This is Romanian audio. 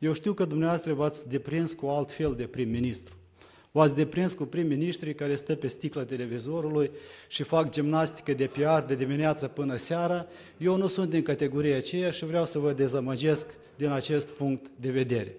Eu știu că dumneavoastră v-ați deprins cu alt fel de prim-ministru. V-ați deprins cu prim-ministrii care stă pe sticla televizorului și fac gimnastică de PR de dimineață până seara. Eu nu sunt din categoria aceea și vreau să vă dezamăgesc din acest punct de vedere.